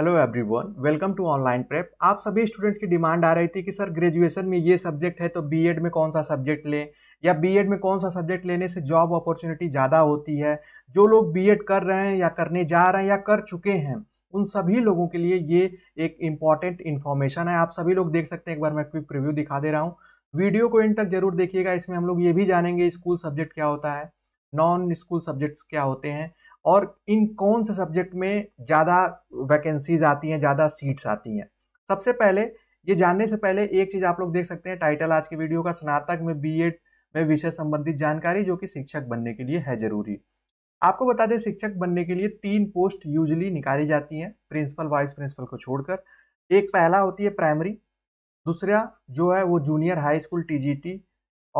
hello everyone welcome to online prep आप सभी students की डिमांड आ रही थी कि सर ग्रेजुएशन में ये सब्जेक्ट है तो बीएड में कौन सा सब्जेक्ट लें या बीएड में कौन सा सब्जेक्ट लेने से जॉब अपॉर्चुनिटी ज़्यादा होती है जो लोग बीएड कर रहे हैं या करने जा रहे हैं या कर चुके हैं उन सभी लोगों के लिए ये एक इम्पॉर्टेंट इन्फॉर्मेशन है आप सभी लोग देख सकते हैं एक बार मैं क्विक रिव्यू दिखा दे रहा हूँ वीडियो को इन तक जरूर देखिएगा इसमें हम लोग ये भी जानेंगे स्कूल सब्जेक्ट क्या होता है नॉन स्कूल सब्जेक्ट्स क्या होते हैं और इन कौन से सब्जेक्ट में ज़्यादा वैकेंसीज आती हैं ज़्यादा सीट्स आती हैं सबसे पहले ये जानने से पहले एक चीज़ आप लोग देख सकते हैं टाइटल आज के वीडियो का स्नातक में बी में विषय संबंधित जानकारी जो कि शिक्षक बनने के लिए है जरूरी आपको बता दें शिक्षक बनने के लिए तीन पोस्ट यूजली निकाली जाती हैं प्रिंसिपल वाइस प्रिंसिपल को छोड़कर एक पहला होती है प्राइमरी दूसरा जो है वो जूनियर हाई स्कूल टीजीटी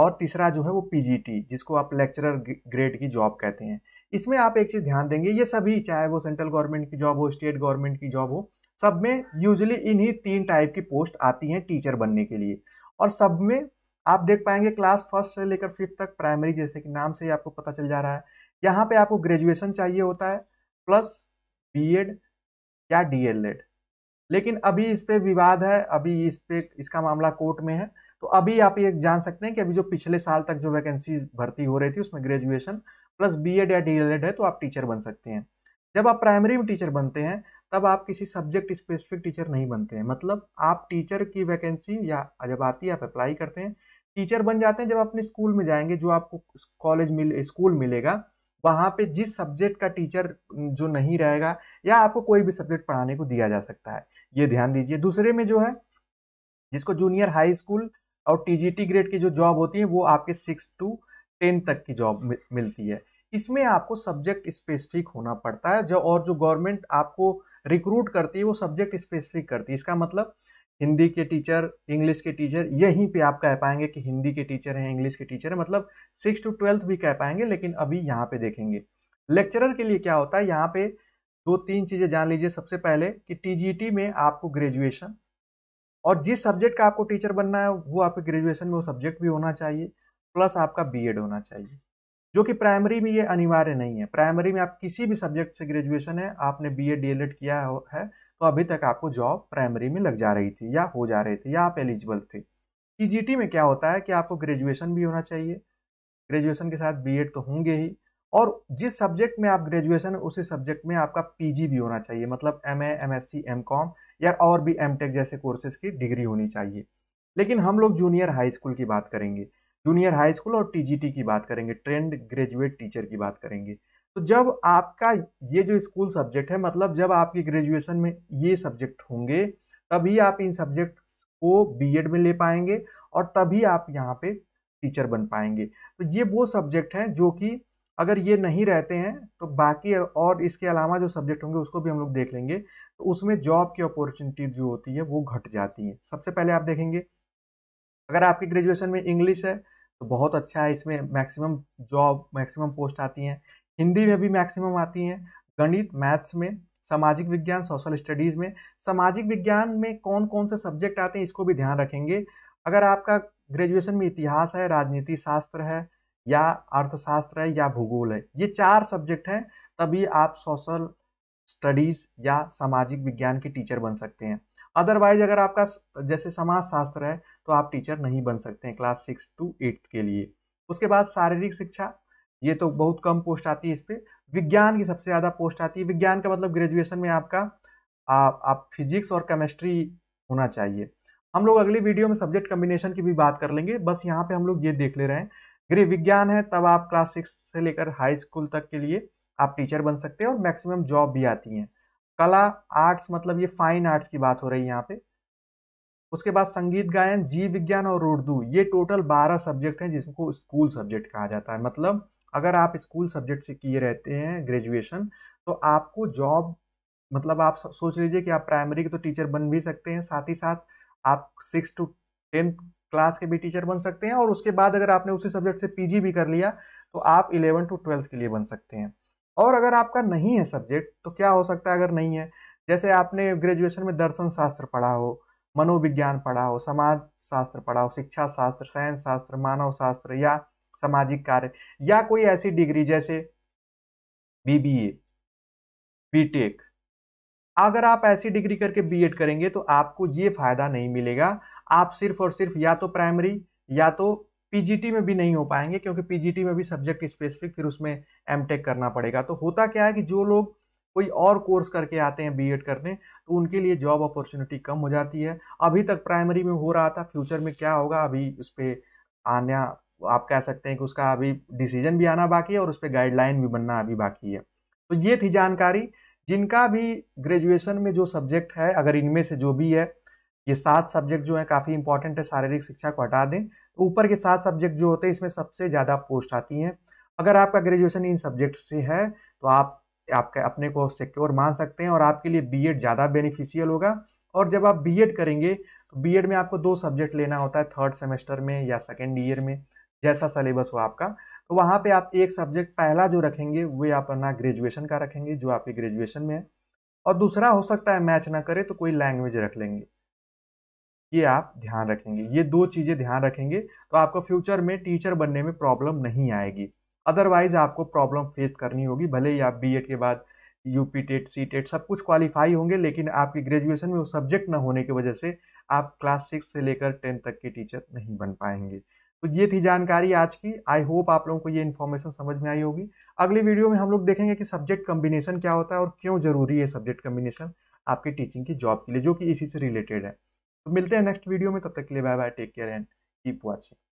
और तीसरा जो है वो पीजीटी जिसको आप लेक्चरर ग्रेड की जॉब कहते हैं इसमें आप एक चीज़ ध्यान देंगे ये सभी चाहे वो सेंट्रल गवर्नमेंट की जॉब हो स्टेट गवर्नमेंट की जॉब हो सब में यूजली इन्हीं तीन टाइप की पोस्ट आती हैं टीचर बनने के लिए और सब में आप देख पाएंगे क्लास फर्स्ट से लेकर फिफ्थ तक प्राइमरी जैसे कि नाम से ही आपको पता चल जा रहा है यहाँ पे आपको ग्रेजुएशन चाहिए होता है प्लस बीएड या डीएलएड लेकिन अभी इस पर विवाद है अभी इस पर इसका मामला कोर्ट में है तो अभी आप ये जान सकते हैं कि अभी जो पिछले साल तक जो वैकेंसीज भर्ती हो रही थी उसमें ग्रेजुएशन प्लस बी एड या डी एड है तो आप टीचर बन सकते हैं जब आप प्राइमरी में टीचर बनते हैं तब आप किसी सब्जेक्ट स्पेसिफिक टीचर नहीं बनते हैं मतलब आप टीचर की वैकेंसी या जब आती है आप अप्लाई करते हैं टीचर बन जाते हैं जब अपने स्कूल में जाएंगे जो आपको कॉलेज मिल स्कूल मिलेगा वहाँ पे जिस सब्जेक्ट का टीचर जो नहीं रहेगा या आपको कोई भी सब्जेक्ट पढ़ाने को दिया जा सकता है ये ध्यान दीजिए दूसरे में जो है जिसको जूनियर हाई स्कूल और टी ग्रेड की जो जॉब होती है वो आपके सिक्स टू टेन तक की जॉब मिलती है इसमें आपको सब्जेक्ट स्पेसिफिक होना पड़ता है जो और जो गवर्नमेंट आपको रिक्रूट करती है वो सब्जेक्ट स्पेसिफिक करती है इसका मतलब हिंदी के टीचर इंग्लिश के टीचर यहीं पे आप कह पाएंगे कि हिंदी के टीचर हैं इंग्लिश के टीचर हैं मतलब सिक्स टू ट्वेल्थ भी कह पाएंगे लेकिन अभी यहाँ पे देखेंगे लेक्चरर के लिए क्या होता है यहाँ पे दो तीन चीज़ें जान लीजिए सबसे पहले कि टी में आपको ग्रेजुएशन और जिस सब्जेक्ट का आपको टीचर बनना है वो आपके ग्रेजुएशन में वो सब्जेक्ट भी होना चाहिए प्लस आपका बीएड होना चाहिए जो कि प्राइमरी में ये अनिवार्य नहीं है प्राइमरी में आप किसी भी सब्जेक्ट से ग्रेजुएशन है आपने बीएड डीएलएड किया है तो अभी तक आपको जॉब प्राइमरी में लग जा रही थी या हो जा रही थी या आप एलिजिबल थे पीजीटी e में क्या होता है कि आपको ग्रेजुएशन भी होना चाहिए ग्रेजुएशन के साथ बी तो होंगे ही और जिस सब्जेक्ट में आप ग्रेजुएशन उसी सब्जेक्ट में आपका पीजी भी होना चाहिए मतलब M A M S C M com या और भी एम टेक जैसे कोर्सेज की डिग्री होनी चाहिए लेकिन हम लोग जूनियर हाई स्कूल की बात करेंगे जूनियर हाई स्कूल और टीजीटी की बात करेंगे ट्रेंड ग्रेजुएट टीचर की बात करेंगे तो जब आपका ये जो स्कूल सब्जेक्ट है मतलब जब आपकी ग्रेजुएशन में ये सब्जेक्ट होंगे तभी आप इन सब्जेक्ट्स को बीएड में ले पाएंगे और तभी आप यहाँ पे टीचर बन पाएंगे तो ये वो सब्जेक्ट हैं जो कि अगर ये नहीं रहते हैं तो बाकी और इसके अलावा जो सब्जेक्ट होंगे उसको भी हम लोग देख लेंगे तो उसमें जॉब की अपॉर्चुनिटी जो होती है वो घट जाती है सबसे पहले आप देखेंगे अगर आपकी ग्रेजुएशन में इंग्लिश है तो बहुत अच्छा है इसमें मैक्सिमम जॉब मैक्सिमम पोस्ट आती हैं हिंदी में भी मैक्सिमम आती हैं गणित मैथ्स में सामाजिक विज्ञान सोशल स्टडीज़ में सामाजिक विज्ञान में कौन कौन से सब्जेक्ट आते हैं इसको भी ध्यान रखेंगे अगर आपका ग्रेजुएशन में इतिहास है राजनीति शास्त्र है या अर्थशास्त्र है या भूगोल है ये चार सब्जेक्ट हैं तभी आप सोशल स्टडीज़ या सामाजिक विज्ञान के टीचर बन सकते हैं अदरवाइज अगर आपका जैसे समाज शास्त्र है तो आप टीचर नहीं बन सकते हैं क्लास सिक्स टू एट्थ के लिए उसके बाद शारीरिक शिक्षा ये तो बहुत कम पोस्ट आती है इस पर विज्ञान की सबसे ज़्यादा पोस्ट आती है विज्ञान का मतलब ग्रेजुएशन में आपका आ, आप फिजिक्स और केमिस्ट्री होना चाहिए हम लोग अगली वीडियो में सब्जेक्ट कम्बिनेशन की भी बात कर लेंगे बस यहाँ पे हम लोग ये देख ले रहे हैं गृह विज्ञान है तब आप क्लास सिक्स से लेकर हाई स्कूल तक के लिए आप टीचर बन सकते हैं और मैक्सिमम जॉब भी आती हैं कला आर्ट्स मतलब ये फाइन आर्ट्स की बात हो रही है यहाँ पे उसके बाद संगीत गायन जीव विज्ञान और उर्दू ये टोटल बारह सब्जेक्ट हैं जिसको स्कूल सब्जेक्ट कहा जाता है मतलब अगर आप स्कूल सब्जेक्ट से किए रहते हैं ग्रेजुएशन तो आपको जॉब मतलब आप सोच लीजिए कि आप प्राइमरी के तो टीचर बन भी सकते हैं साथ ही साथ आप सिक्स टू टेंथ क्लास के भी टीचर बन सकते हैं और उसके बाद अगर आपने उसी सब्जेक्ट से पीजी भी कर लिया तो आप इलेवन टू ट्वेल्थ के लिए बन सकते हैं और अगर आपका नहीं है सब्जेक्ट तो क्या हो सकता है अगर नहीं है जैसे आपने ग्रेजुएशन में दर्शन शास्त्र पढ़ा हो मनोविज्ञान पढ़ा हो समाज शास्त्र पढ़ा हो शिक्षा शास्त्र साइंस शास्त्र मानव शास्त्र या सामाजिक कार्य या कोई ऐसी डिग्री जैसे बीबीए बीटेक अगर आप ऐसी डिग्री करके बीएड करेंगे तो आपको ये फायदा नहीं मिलेगा आप सिर्फ और सिर्फ या तो प्राइमरी या तो पीजीटी में भी नहीं हो पाएंगे क्योंकि पीजीटी में भी सब्जेक्ट स्पेसिफिक फिर उसमें एम करना पड़ेगा तो होता क्या है कि जो लोग कोई और कोर्स करके आते हैं बीएड करने तो उनके लिए जॉब अपॉर्चुनिटी कम हो जाती है अभी तक प्राइमरी में हो रहा था फ्यूचर में क्या होगा अभी उस पर आना आप कह सकते हैं कि उसका अभी डिसीजन भी आना बाकी है और उस पर गाइडलाइन भी बनना अभी बाकी है तो ये थी जानकारी जिनका भी ग्रेजुएशन में जो सब्जेक्ट है अगर इनमें से जो भी है ये सात सब्जेक्ट जो है काफ़ी इंपॉर्टेंट है शारीरिक शिक्षा को हटा दें ऊपर के सात सब्जेक्ट जो होते हैं इसमें सबसे ज़्यादा पोस्ट आती हैं अगर आपका ग्रेजुएशन इन सब्जेक्ट से है तो आप आपके अपने को सिक्योर मान सकते हैं और आपके लिए बी ज़्यादा बेनिफिशियल होगा और जब आप बी करेंगे तो बी में आपको दो सब्जेक्ट लेना होता है थर्ड सेमेस्टर में या सेकेंड ईयर में जैसा सलेबस हो आपका तो वहाँ पे आप एक सब्जेक्ट पहला जो रखेंगे वे आप अपना ग्रेजुएशन का रखेंगे जो आपके ग्रेजुएशन में है और दूसरा हो सकता है मैच ना करे तो कोई लैंग्वेज रख लेंगे ये आप ध्यान रखेंगे ये दो चीज़ें ध्यान रखेंगे तो आपको फ्यूचर में टीचर बनने में प्रॉब्लम नहीं आएगी अदरवाइज आपको प्रॉब्लम फेस करनी होगी भले ही आप बी के बाद U P TET C TET सब कुछ क्वालिफाई होंगे लेकिन आपकी ग्रेजुएशन में वो सब्जेक्ट ना होने की वजह से आप क्लास सिक्स से लेकर टेंथ तक के टीचर नहीं बन पाएंगे तो ये थी जानकारी आज की आई होप आप लोगों को ये इन्फॉर्मेशन समझ में आई होगी अगली वीडियो में हम लोग देखेंगे कि सब्जेक्ट कम्बिनेशन क्या होता है और क्यों जरूरी है सब्जेक्ट कम्बिनेशन आपके टीचिंग की जॉब के लिए जो कि इसी से रिलेटेड है तो मिलते हैं नेक्स्ट वीडियो में तब तक के लिए bye bye take care and keep watching